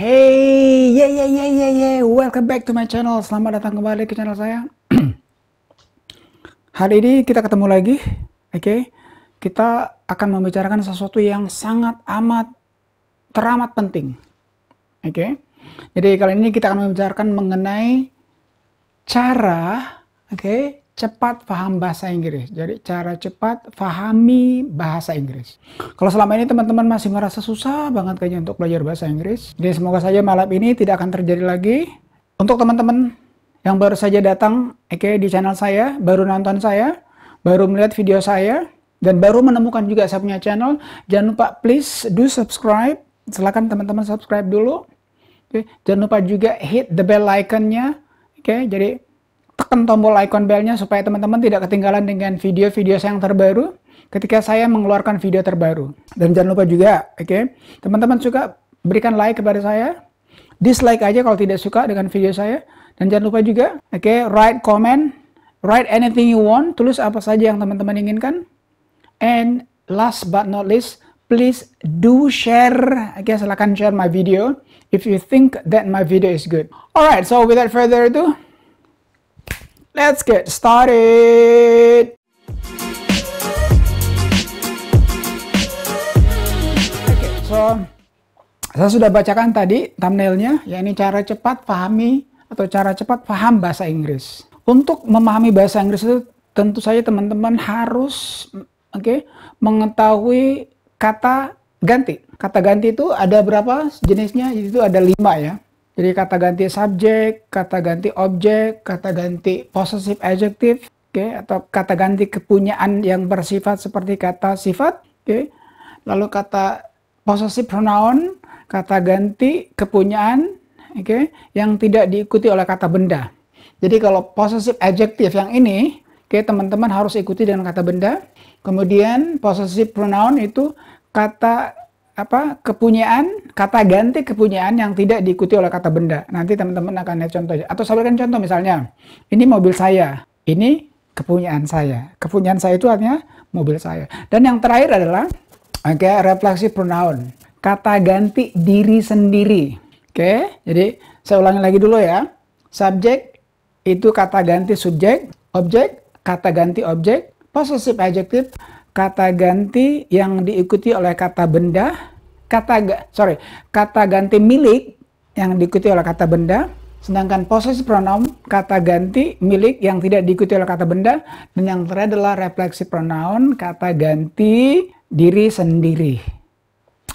Hey, yeah, yeah, yeah, yeah, yeah. Welcome back to my channel. Selamat datang kembali ke channel saya. Hari ini kita ketemu lagi, oke? Okay? Kita akan membicarakan sesuatu yang sangat amat teramat penting, oke? Okay? Jadi kali ini kita akan membicarakan mengenai cara, oke, okay, cepat paham bahasa Inggris. Jadi cara cepat pahami bahasa Inggris. Kalau selama ini teman-teman masih merasa susah banget kayaknya untuk belajar bahasa Inggris. Jadi semoga saja malam ini tidak akan terjadi lagi. Untuk teman-teman yang baru saja datang oke di channel saya, baru nonton saya, baru melihat video saya, dan baru menemukan juga saya punya channel, jangan lupa please do subscribe. Silahkan teman-teman subscribe dulu. Okay. Jangan lupa juga hit the bell icon-nya. Oke, jadi tekan tombol icon belnya supaya teman-teman tidak ketinggalan dengan video-video saya yang terbaru ketika saya mengeluarkan video terbaru. Dan jangan lupa juga, oke, okay? teman-teman suka berikan like kepada saya, dislike aja kalau tidak suka dengan video saya. Dan jangan lupa juga, oke, okay, write comment, write anything you want, tulis apa saja yang teman-teman inginkan. And last but not least, please do share. Oke, okay, silahkan share my video if you think that my video is good. Alright, so without further ado, Let's get started. Okay, so saya sudah bacakan tadi thumbnailnya, yaitu cara cepat pahami atau cara cepat paham bahasa Inggris. Untuk memahami bahasa Inggris itu tentu saja teman-teman harus oke okay, mengetahui kata ganti. Kata ganti itu ada berapa jenisnya? Itu ada lima ya. Jadi kata ganti subjek, kata ganti objek, kata ganti possessive adjective, oke, okay? atau kata ganti kepunyaan yang bersifat seperti kata sifat, oke. Okay? Lalu kata possessive pronoun, kata ganti kepunyaan, oke, okay? yang tidak diikuti oleh kata benda. Jadi kalau possessive adjective yang ini, oke, okay, teman-teman harus ikuti dengan kata benda. Kemudian possessive pronoun itu kata apa kepunyaan kata ganti kepunyaan yang tidak diikuti oleh kata benda nanti teman-teman akan lihat contoh atau saya berikan contoh misalnya ini mobil saya ini kepunyaan saya kepunyaan saya itu artinya mobil saya dan yang terakhir adalah oke okay, refleksi pronoun kata ganti diri sendiri oke okay? jadi saya ulangi lagi dulu ya subjek itu kata ganti subjek objek kata ganti objek possessive adjective kata ganti yang diikuti oleh kata benda kata sorry kata ganti milik yang diikuti oleh kata benda sedangkan posisi pronoun kata ganti milik yang tidak diikuti oleh kata benda dan yang terakhir adalah refleksi pronoun kata ganti diri sendiri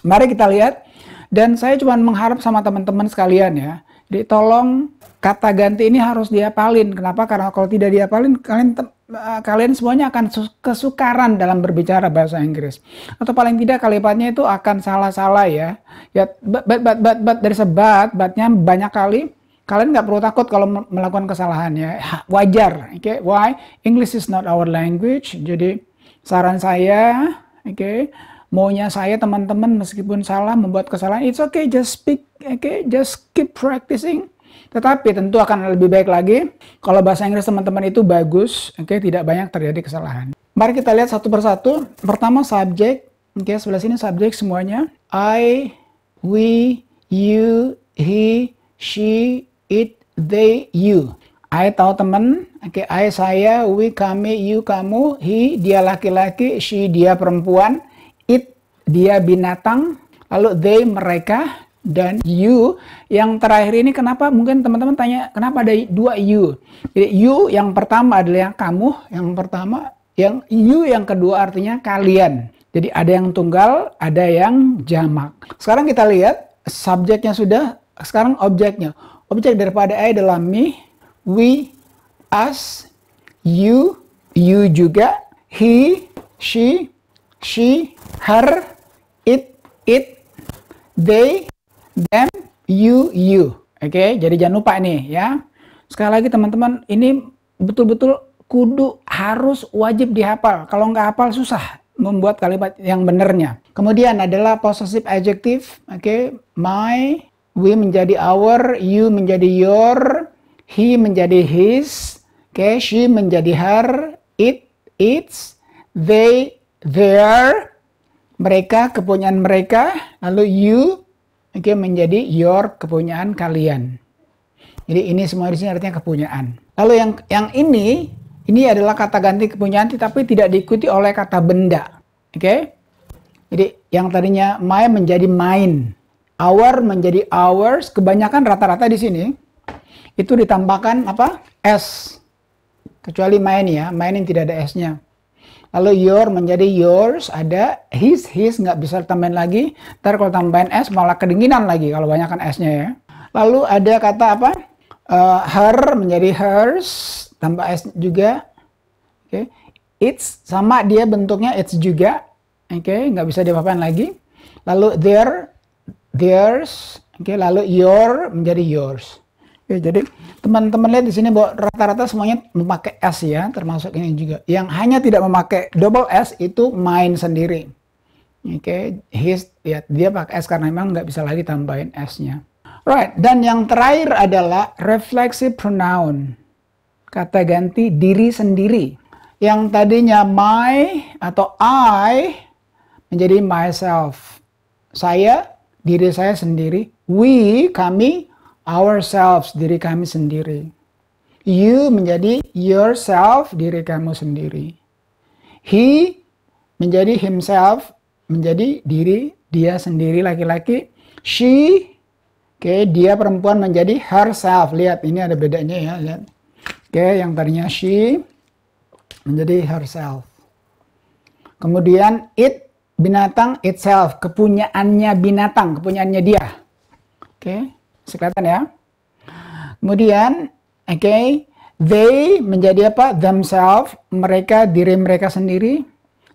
mari kita lihat dan saya cuma mengharap sama teman-teman sekalian ya ditolong kata ganti ini harus diapalin. Kenapa? Karena kalau tidak diapalin, kalian eh, kalian semuanya akan kesukaran dalam berbicara bahasa Inggris. Atau paling tidak kalimatnya itu akan salah-salah ya. Ya, but, but, but, but, dari sebat, batnya banyak kali. Kalian nggak perlu takut kalau melakukan kesalahan ya. Wajar. Oke, okay? why? English is not our language. Jadi saran saya, oke, okay? maunya saya teman-teman meskipun salah membuat kesalahan, it's okay, just speak, oke, okay? just keep practicing tetapi tentu akan lebih baik lagi kalau bahasa Inggris teman-teman itu bagus, oke, okay, tidak banyak terjadi kesalahan. Mari kita lihat satu persatu. Pertama subjek, oke, okay, sebelah sini subjek semuanya. I, we, you, he, she, it, they, you. I tahu teman, oke, okay, I saya, we kami, you kamu, he dia laki-laki, she dia perempuan, it dia binatang, lalu they mereka, dan you. Yang terakhir ini kenapa mungkin teman-teman tanya kenapa ada dua you. Jadi you yang pertama adalah yang kamu yang pertama, yang you yang kedua artinya kalian. Jadi ada yang tunggal, ada yang jamak. Sekarang kita lihat subjeknya sudah, sekarang objeknya. Objek daripada I adalah me, we, us, you, you juga, he, she, she, her, it, it, they, them, you, you. Oke, okay? jadi jangan lupa nih ya. Sekali lagi teman-teman, ini betul-betul kudu harus wajib dihafal. Kalau nggak hafal susah membuat kalimat yang benernya. Kemudian adalah possessive adjective, oke, okay? my, we menjadi our, you menjadi your, he menjadi his, okay? she menjadi her, it, its, they, their, mereka, kepunyaan mereka, lalu you, Oke, okay, menjadi your kepunyaan kalian. Jadi ini semua di sini artinya kepunyaan. Lalu yang yang ini ini adalah kata ganti kepunyaan tapi tidak diikuti oleh kata benda. Oke? Okay? Jadi yang tadinya my menjadi mine, our menjadi ours, kebanyakan rata-rata di sini itu ditambahkan apa? s. Kecuali main ya, main yang tidak ada s-nya. Lalu your menjadi yours, ada his, his nggak bisa tambahin lagi. Ntar kalau tambahin s malah kedinginan lagi kalau banyak kan s-nya ya. Lalu ada kata apa? Uh, her menjadi hers, tambah s juga. Oke, okay. it's sama dia bentuknya it's juga. Oke, okay. nggak bisa diapain lagi. Lalu their theirs. Oke, okay. lalu your menjadi yours. Oke, jadi teman-teman lihat di sini bahwa rata-rata semuanya memakai S ya, termasuk ini juga. Yang hanya tidak memakai double S itu main sendiri. Oke, his ya dia pakai S karena memang nggak bisa lagi tambahin S-nya. Right, dan yang terakhir adalah reflexive pronoun. Kata ganti diri sendiri. Yang tadinya my atau I menjadi myself. Saya, diri saya sendiri. We, kami, ourselves, diri kami sendiri. You menjadi yourself, diri kamu sendiri. He menjadi himself, menjadi diri dia sendiri laki-laki. She, oke, okay, dia perempuan menjadi herself. Lihat, ini ada bedanya ya, lihat. Oke, okay, yang tadinya she menjadi herself. Kemudian it binatang itself, kepunyaannya binatang, kepunyaannya dia. Oke. Okay. Masih kelihatan ya. Kemudian, oke, okay, they menjadi apa? Themselves, mereka diri mereka sendiri.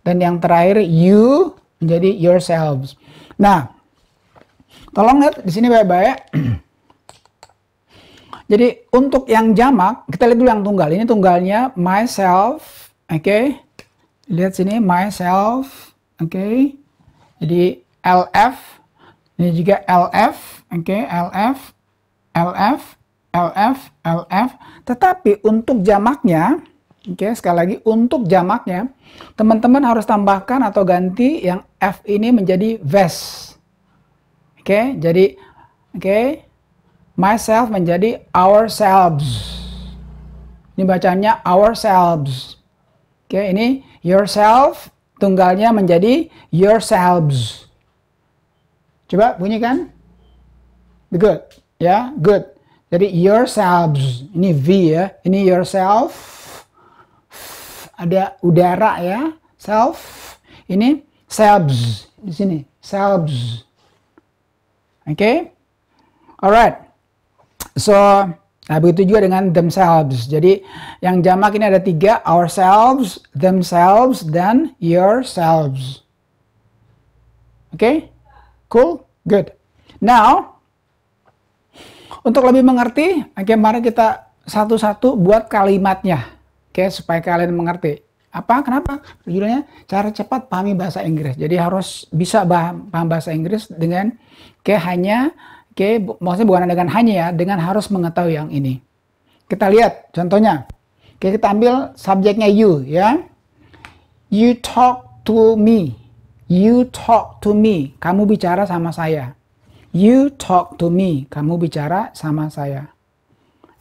Dan yang terakhir, you menjadi yourselves. Nah, tolong lihat di sini baik-baik. Jadi untuk yang jamak, kita lihat dulu yang tunggal. Ini tunggalnya myself, oke. Okay. Lihat sini myself, oke. Okay. Jadi LF, ini juga LF, Oke, okay, LF, LF, LF, LF. Tetapi untuk jamaknya, oke, okay, sekali lagi untuk jamaknya, teman-teman harus tambahkan atau ganti yang F ini menjadi VES. Oke, okay, jadi, oke, okay, myself menjadi ourselves. Ini bacanya ourselves. Oke, okay, ini yourself, tunggalnya menjadi yourselves. Coba bunyikan good ya yeah, good jadi yourselves ini v ya ini yourself ada udara ya self ini selves di sini selves oke okay? alright so Nah, begitu juga dengan themselves. Jadi, yang jamak ini ada tiga, ourselves, themselves, dan yourselves. Oke? Okay? Cool? Good. Now, untuk lebih mengerti, oke okay, mari kita satu-satu buat kalimatnya. Oke, okay, supaya kalian mengerti. Apa? Kenapa? Judulnya cara cepat pahami bahasa Inggris. Jadi harus bisa paham, bahasa Inggris dengan oke okay, hanya oke okay, maksudnya bukan dengan hanya ya, dengan harus mengetahui yang ini. Kita lihat contohnya. Oke, okay, kita ambil subjeknya you ya. You talk to me. You talk to me. Kamu bicara sama saya. You talk to me. Kamu bicara sama saya.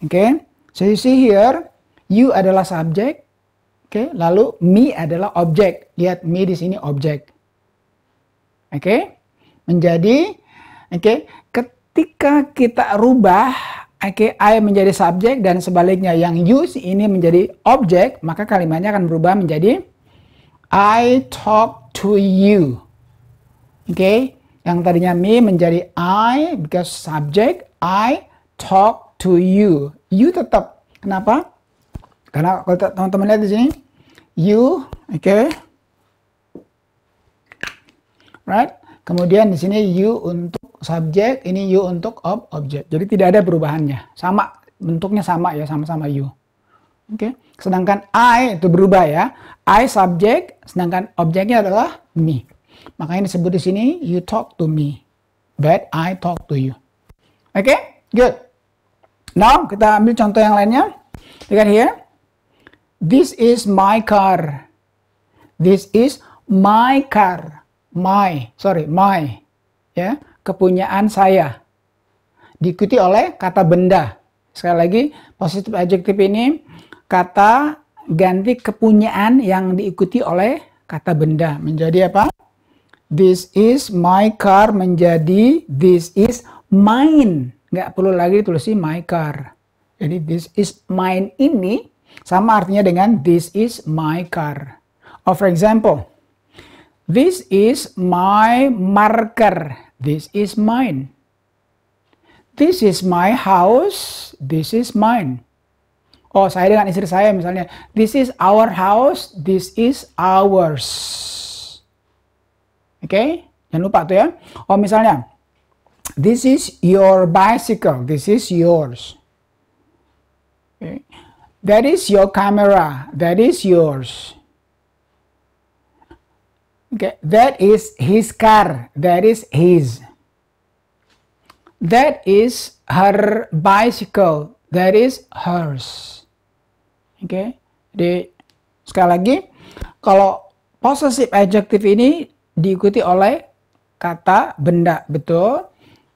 Oke. Okay? So you see here, you adalah subjek. Oke. Okay? Lalu me adalah objek. Lihat me di sini objek. Oke. Okay? Menjadi oke. Okay? Ketika kita rubah Oke, okay, I menjadi subjek dan sebaliknya yang you ini menjadi objek, maka kalimatnya akan berubah menjadi I talk to you. Oke, okay? yang tadinya me menjadi I because subject I talk to you. You tetap. Kenapa? Karena kalau teman-teman lihat di sini you, oke. Okay. Right? Kemudian di sini you untuk subject ini you untuk ob objek. Jadi tidak ada perubahannya. Sama bentuknya sama ya, sama-sama you. Oke. Okay. Sedangkan I itu berubah ya. I subject sedangkan objeknya adalah me. Makanya disebut di sini you talk to me, but I talk to you. Oke, okay? good. Now kita ambil contoh yang lainnya. Look at here. This is my car. This is my car. My, sorry, my. Ya, kepunyaan saya. Diikuti oleh kata benda. Sekali lagi, positive adjective ini kata ganti kepunyaan yang diikuti oleh kata benda menjadi apa? This is my car menjadi this is mine. Nggak perlu lagi ditulis my car. Jadi this is mine ini sama artinya dengan this is my car. Oh for example, this is my marker. This is mine. This is my house. This is mine. Oh, saya dengan istri saya misalnya. This is our house. This is ours. Oke, okay? jangan lupa tuh ya. Oh misalnya, this is your bicycle, this is yours. Okay. That is your camera, that is yours. Okay, that is his car, that is his. That is her bicycle, that is hers. Oke, okay. jadi sekali lagi, kalau possessive adjective ini diikuti oleh kata benda, betul?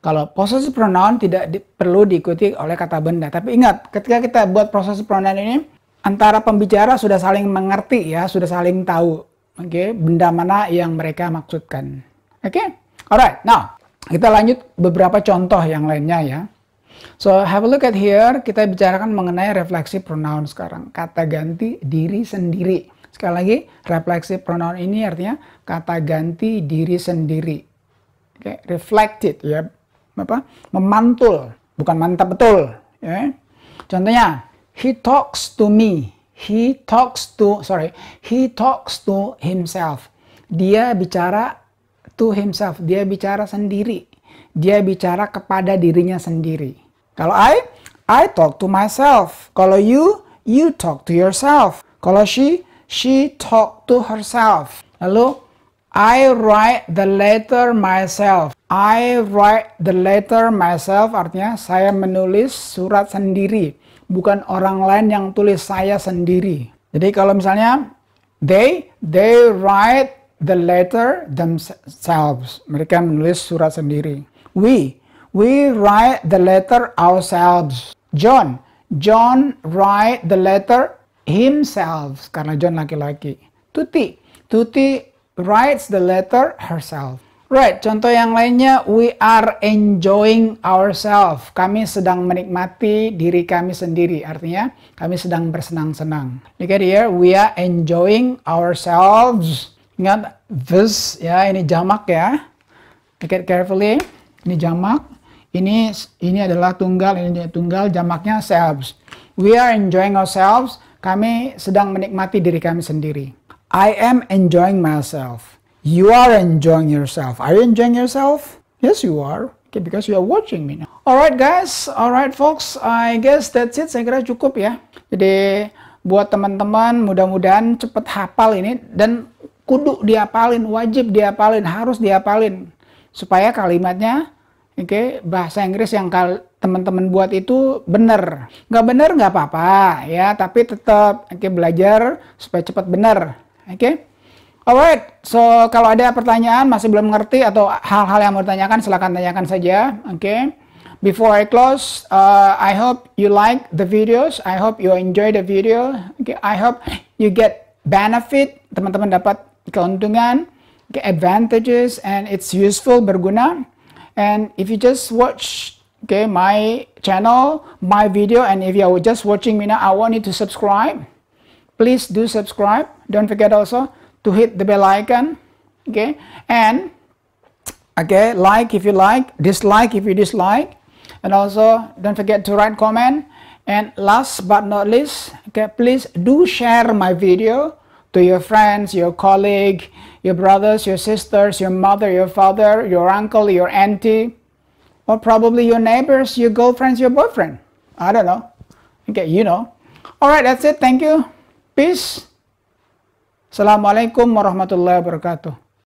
Kalau proses pronoun tidak di, perlu diikuti oleh kata benda. Tapi ingat, ketika kita buat proses pronoun ini, antara pembicara sudah saling mengerti ya, sudah saling tahu. Oke, okay? benda mana yang mereka maksudkan. Oke, okay? alright. Now, kita lanjut beberapa contoh yang lainnya ya. So, have a look at here. Kita bicarakan mengenai refleksi pronoun sekarang. Kata ganti diri sendiri. Sekali lagi, reflexive pronoun ini artinya kata ganti diri sendiri. Oke, okay? reflected ya. Apa? Memantul, bukan mantap betul, ya. Contohnya, he talks to me. He talks to sorry, he talks to himself. Dia bicara to himself, dia bicara sendiri. Dia bicara kepada dirinya sendiri. Kalau I, I talk to myself. Kalau you, you talk to yourself. Kalau she, She talked to herself. Lalu, I write the letter myself. I write the letter myself artinya saya menulis surat sendiri. Bukan orang lain yang tulis saya sendiri. Jadi kalau misalnya they, they write the letter themselves. Mereka menulis surat sendiri. We, we write the letter ourselves. John, John write the letter himself karena John laki-laki. Tuti, Tuti writes the letter herself. Right, contoh yang lainnya, we are enjoying ourselves. Kami sedang menikmati diri kami sendiri. Artinya, kami sedang bersenang-senang. Look at here, we are enjoying ourselves. Ingat, this ya, ini jamak ya. Look at carefully, ini jamak. Ini ini adalah tunggal, ini tunggal, jamaknya selves. We are enjoying ourselves kami sedang menikmati diri kami sendiri. I am enjoying myself. You are enjoying yourself. Are you enjoying yourself? Yes, you are. Okay, because you are watching me now. Alright guys, alright folks, I guess that's it. Saya kira cukup ya. Jadi buat teman-teman mudah-mudahan cepat hafal ini dan kudu diapalin, wajib diapalin, harus diapalin supaya kalimatnya oke okay, bahasa Inggris yang kal teman-teman buat itu benar. Nggak benar nggak apa-apa ya, tapi tetap oke okay, belajar supaya cepat benar. Oke. Okay? Alright, so kalau ada pertanyaan masih belum mengerti atau hal-hal yang mau ditanyakan silahkan tanyakan saja. Oke. Okay? Before I close, uh, I hope you like the videos. I hope you enjoy the video. Okay, I hope you get benefit. Teman-teman dapat keuntungan, okay, advantages, and it's useful berguna. And if you just watch okay my channel my video and if you are just watching me now i want you to subscribe please do subscribe don't forget also to hit the bell icon okay and okay like if you like dislike if you dislike and also don't forget to write comment and last but not least okay please do share my video to your friends, your colleague, your brothers, your sisters, your mother, your father, your uncle, your auntie or probably your neighbors, your girlfriends, your boyfriend. I don't know. Okay, you know. All right, that's it. Thank you. Peace. Assalamualaikum warahmatullahi wabarakatuh.